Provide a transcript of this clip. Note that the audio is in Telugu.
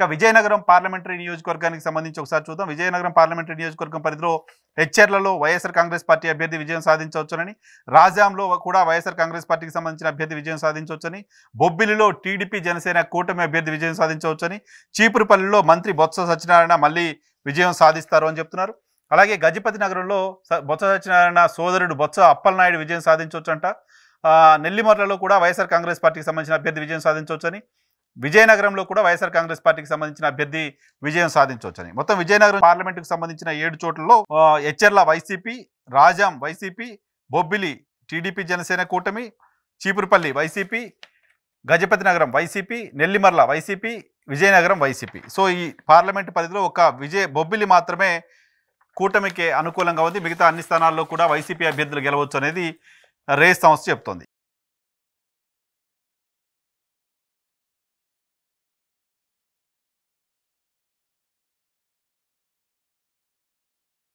ఇక విజయనగరం పార్లమెంటరీ నియోజకవర్గానికి సంబంధించి ఒకసారి చూద్దాం విజయనగరం పార్లమెంటరీ నియోజకవర్గం పరిధిలో హెచ్ఎర్లలో వైఎస్ఆర్ కాంగ్రెస్ పార్టీ అభ్యర్థి విజయం సాధించవచ్చునని రాజాంలో కూడా వైఎస్ఆర్ కాంగ్రెస్ పార్టీకి సంబంధించిన అభ్యర్థి విజయం సాధించవచ్చని బొబ్బిలిలో టీడీపీ జనసేన కూటమి అభ్యర్థి విజయం సాధించవచ్చని చీపురుపల్లిలో మంత్రి బొత్స సత్యనారాయణ మళ్ళీ విజయం సాధిస్తారు అని చెప్తున్నారు అలాగే గజపతి నగరంలో బొత్స సత్యనారాయణ సోదరుడు బొత్స అప్పలనాయుడు విజయం సాధించవచ్చంట నెల్లిమర్లలో కూడా వైఎస్ఆర్ కాంగ్రెస్ పార్టీకి సంబంధించిన అభ్యర్థి విజయం సాధించవచ్చని విజయనగరంలో కూడా వైఎస్ఆర్ కాంగ్రెస్ పార్టీకి సంబంధించిన అభ్యర్థి విజయం సాధించవచ్చని మొత్తం విజయనగరం పార్లమెంట్కి సంబంధించిన ఏడు చోట్లలో హెచ్ఎర్ల వైసీపీ రాజాం వైసీపీ బొబ్బిలి టీడీపీ జనసేన కూటమి చీపురుపల్లి వైసీపీ గజపతి నగరం వైసీపీ నెల్లిమర్ల వైసీపీ విజయనగరం వైసీపీ సో ఈ పార్లమెంటు పరిధిలో ఒక విజయ బొబ్బిలి మాత్రమే కూటమికి అనుకూలంగా ఉంది మిగతా అన్ని స్థానాల్లో కూడా వైసీపీ అభ్యర్థులు గెలవచ్చు అనేది రేస్ సంస్థ చెప్తోంది